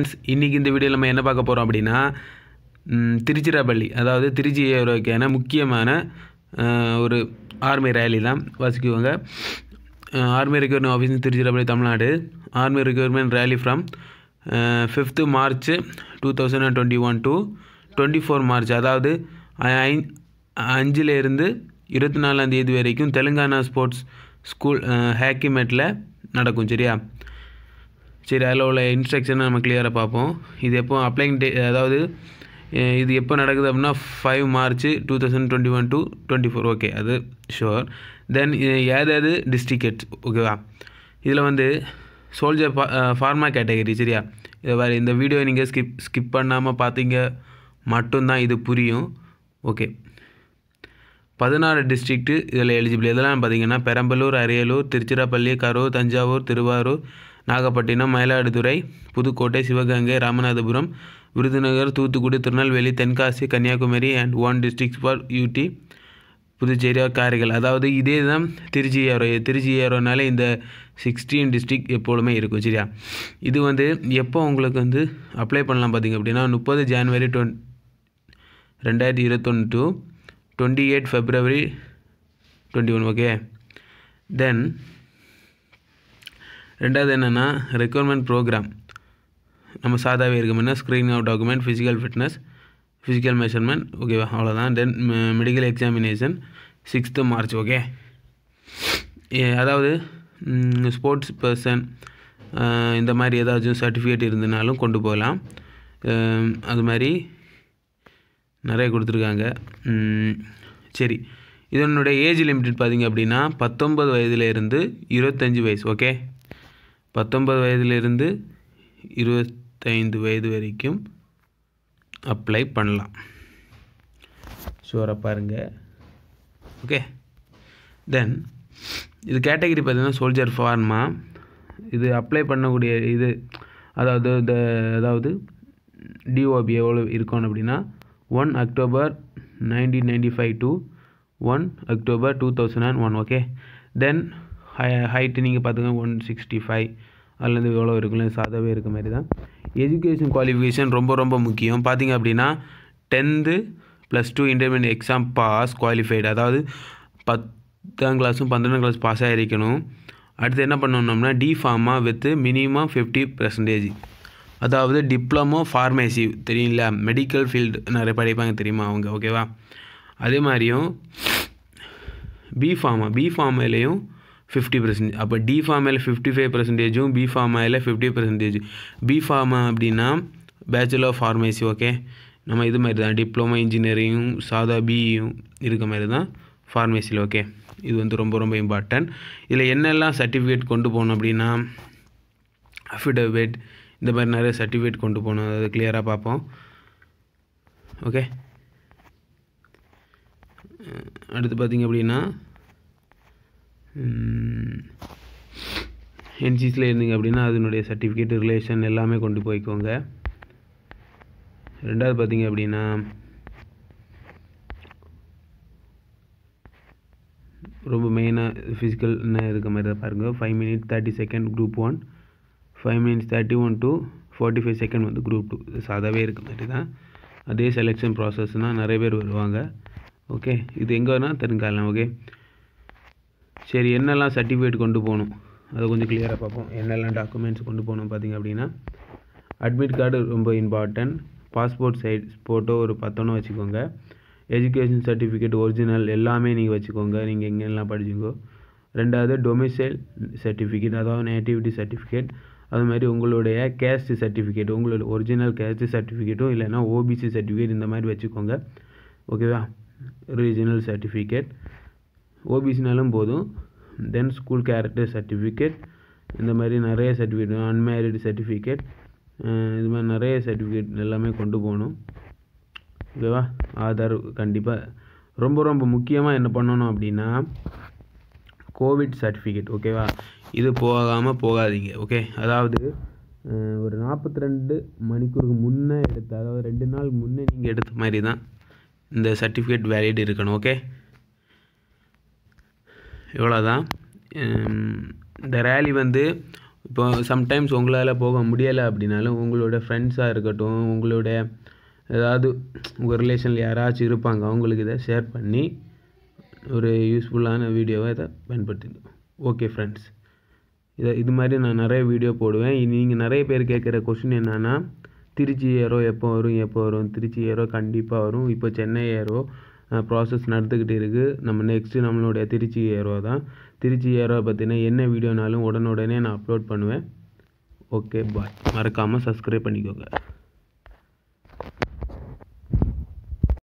friends இன்றைக்கி இந்த வீடியோவில் நம்ம என்ன பார்க்க போகிறோம் அப்படின்னா திருச்சிராப்பள்ளி அதாவது திருச்சி ஏரோக்கான முக்கியமான ஒரு ஆர்மி ரேலி தான் வாசிக்குவாங்க army requirement office Tiruchirappalli Tamil Nadu army requirement rally from fifth March two thousand and twenty one to twenty four March அதாவது அஞ்சுலேருந்து இருபத்தி நாலாந்தேதி வரைக்கும் தெலுங்கானா ஸ்போர்ட்ஸ் ஸ்கூல் ஹேக்கிமேட்டில் மேட்டில் நடக்கும் சரியா சரி அதில் உள்ள இன்ஸ்ட்ரக்ஷன் நம்ம கிளியராக பார்ப்போம் இது எப்போ அப்ளைங் டே அதாவது இது எப்போ நடக்குது அப்படின்னா five March two thousand twenty one to twenty four okay அது ஷுர் தென் ஏதாவது டிஸ்ட்ரிக்ட் ஓகேவா இதில் வந்து சோல்ஜர் ஃபார்மா கேட்டகரி சரியா இதை வேறு இந்த வீடியோ நீங்கள் ஸ்கிப் ஸ்கிப் பண்ணாமல் பார்த்தீங்க மட்டும்தான் இது புரியும் ஓகே பதினாறு டிஸ்ட்ரிக்ட்டு இதில் எலிஜிபிள் இதெல்லாம் பார்த்தீங்கன்னா Perambalur Ariyalur Tiruchirappalli Karur Thanjavur Tiruvarur Nagapattinam Mayiladuthurai Pudukkottai Sivaganga Ramanathapuram Virudhunagar Thoothukudi Tirunelveli Tenkasi Kanyakumari and one districts for UT Puducherry Karaikal அதாவது இதே தான் திருச்சி ஏறோ திருச்சி ஏறோனால இந்த சிக்ஸ்டீன் டிஸ்ட்ரிக் எப்பொழுதுமே இருக்கும் சரியா இது வந்து எப்போ உங்களுக்கு வந்து அப்ளை பண்ணலாம் பார்த்தீங்க அப்படின்னா முப்பது ஜான்வரி டொன் ரெண்டாயிரத்தி இருபத்தொன்று to twenty eight February twenty one okay then ரெண்டாவது என்னென்னா ரெக்குயர்மெண்ட் ப்ரோக்ராம் நம்ம சாதாவே இருக்கோம்னா screening of document physical fitness physical measurement ஓகேவா அவ்வளோதான் then medical examination sixth March okay அதாவது ஸ்போர்ட்ஸ் பர்சன் இந்த மாதிரி ஏதாச்சும் சர்டிஃபிகேட் இருந்தனாலும் கொண்டு போகலாம் அது மாதிரி நிறைய கொடுத்துருக்காங்க சரி இதனுடைய ஏஜ் லிமிட் பார்த்திங்க அப்படின்னா பத்தொம்பது வயதுலேருந்து இருபத்தஞ்சி வயசு ஓகே பத்தொன்பது வயதிலிருந்து இருபத்தைந்து வயது வரைக்கும் அப்ளை பண்ணலாம் ஷூராக பாருங்கள் ஓகே தென் இது கேட்டகரி பார்த்தீங்கன்னா சோல்ஜர் ஃபார்மா இது அப்ளை பண்ணக்கூடிய இது அதாவது இந்த அதாவது டிஓபி எவ்வளோ இருக்கணும் அப்படின்னா one October nineteen ninety five to one October two thousand and one okay then high height நீங்கள் பார்த்துக்கோங்க ஒன் சிக்ஸ்டி ஃபைவ் அதுலேருந்து எவ்வளோ இருக்குல்ல சாதாவே இருக்க மாதிரி தான் எஜுகேஷன் குவாலிஃபிகேஷன் ரொம்ப ரொம்ப முக்கியம் பார்த்தீங்க அப்படின்னா tenth plus two intermediate exam pass qualified அதாவது பத்தாம் கிளாஸும் பன்னெண்டாம் கிளாஸ் பாஸ் ஆகிருக்கணும் அடுத்து என்ன பண்ணணும்னா D pharma with minimum fifty percentage அதாவது டிப்ளமோ ஃபார்மேசி தெரியல மெடிக்கல் ஃபீல்டு நிறைய படிப்பாங்க தெரியுமா அவங்க ஓகேவா அதே மாதிரியும் பி ஃபார்மா பி ஃபார்மிலையும் ஃபிஃப்டி பர்சன்டேஜ் அப்போ டி ஃபார்மையில் ஃபிஃப்டி ஃபைவ் பர்சன்டேஜும் பி ஃபார்மாயில் ஃபிஃப்டி பர்சன்டேஜ் பி ஃபார்மா அப்படின்னா பேச்சுலர் ஆஃப் ஃபார்மேசி ஓகே நம்ம இது மாதிரி தான் டிப்ளமோ இன்ஜினியரிங்கும் சாதா பிஇயும் இருக்க மாதிரி தான் ஃபார்மேசியில் ஓகே இது வந்து ரொம்ப ரொம்ப இம்பார்ட்டன்ட் இதில் என்னெல்லாம் சர்டிஃபிகேட் கொண்டு போகணும் அப்படின்னா அஃபிடவிட் இந்த மாதிரி நிறைய சர்டிஃபிகேட் கொண்டு போகணும் அதை கிளியராக பார்ப்போம் ஓகே அடுத்து பார்த்திங்க அப்படின்னா என்சிஸில் இருந்தீங்க அப்படின்னா அதனுடைய சர்டிஃபிகேட் ரிலேஷன் எல்லாமே கொண்டு போய்க்கோங்க ரெண்டாவது பார்த்தீங்க அப்படின்னா ரொம்ப மெயினாக ஃபிசிக்கல் என்ன இருக்க மாதிரி தான் பாருங்கள் five minute thirty second group one five minutes thirty one two forty five second வந்து குரூப் டூ சாதாவே இருக்க மாதிரி தான் அதே செலெக்ஷன் ப்ராசஸ்னால் நிறைய பேர் வருவாங்க ஓகே இது எங்கே வேணால் தெரிஞ்சுக்கலாம் ஓகே சரி என்னெல்லாம் சர்டிஃபிகேட் கொண்டு போகணும் அதை கொஞ்சம் கிளியராக பார்ப்போம் என்னெல்லாம் டாக்குமெண்ட்ஸ் கொண்டு போகணும் பார்த்திங்க அப்படின்னா அட்மிட் கார்டு ரொம்ப இம்பார்ட்டன்ட் பாஸ்போர்ட் சைஸ் ஃபோட்டோ ஒரு பத்தொன்னு வச்சுக்கோங்க எஜுகேஷன் சர்டிஃபிகேட் ஒரிஜினல் எல்லாமே நீங்கள் வச்சுக்கோங்க நீங்கள் எங்கெல்லாம் படிச்சுக்கோ ரெண்டாவது டொமிசைல் சர்டிஃபிகேட் அதாவது நேட்டிவிட்டி சர்டிஃபிகேட் அது மாதிரி உங்களுடைய கேஸ்ட் சர்டிஃபிகேட் உங்களோட ஒரிஜினல் கேஸ்ட் சர்டிஃபிகேட்டும் இல்லைன்னா ஓபிசி சர்டிஃபிகேட் இந்த மாதிரி வச்சுக்கோங்க ஓகேவா ரீஜினல் சர்டிஃபிகேட் ஓபிசினாலும் போதும் தென் ஸ்கூல் கேரக்டர் சர்டிஃபிகேட் இந்த மாதிரி நிறைய சர்டிஃபிகேட் அன்மேரிடு சர்டிஃபிகேட் இது மாதிரி நிறைய சர்டிஃபிகேட் எல்லாமே கொண்டு போகணும் ஓகேவா ஆதார் கண்டிப்பாக ரொம்ப ரொம்ப முக்கியமாக என்ன பண்ணணும் அப்படின்னா கோவிட் சர்டிஃபிகேட் ஓகேவா இது போகாமல் போகாதீங்க ஓகே அதாவது ஒரு நாற்பத்தி ரெண்டு மணிக்கூருக்கு முன்னே எடுத்த அதாவது ரெண்டு நாள் முன்னே நீங்கள் எடுத்த மாதிரி தான் இந்த சர்டிஃபிகேட் வேலிட் இருக்கணும் ஓகே இவ்வளோதான் தான் இந்த ரேலி வந்து இப்போ சம்டைம்ஸ் உங்களால் போக முடியலை அப்படின்னாலும் உங்களோட ஃப்ரெண்ட்ஸாக இருக்கட்டும் உங்களோட ஏதாவது உங்கள் ரிலேஷனில் யாராச்சும் இருப்பாங்க அவங்களுக்கு இதை ஷேர் பண்ணி ஒரு யூஸ்ஃபுல்லான வீடியோவை இதை பயன்படுத்திடும் ஓகே ஃப்ரெண்ட்ஸ் இதை இது மாதிரி நான் நிறைய வீடியோ போடுவேன் நீங்கள் நிறைய பேர் கேட்குற கொஷின் என்னென்னா திருச்சி ஏரோ எப்போ வரும் எப்போ வரும் திருச்சி ஏரோ கண்டிப்பாக வரும் இப்போ சென்னை ஏரோ ப்ராசஸ் நடந்துக்கிட்டு இருக்குது நம்ம நெக்ஸ்ட்டு நம்மளுடைய திருச்சி ஏரோ தான் திருச்சி ஏரோ பற்றின என்ன வீடியோனாலும் உடனுடனே நான் அப்லோட் பண்ணுவேன் ஓகே பாய் மறக்காமல் சப்ஸ்கிரைப் பண்ணிக்கோங்க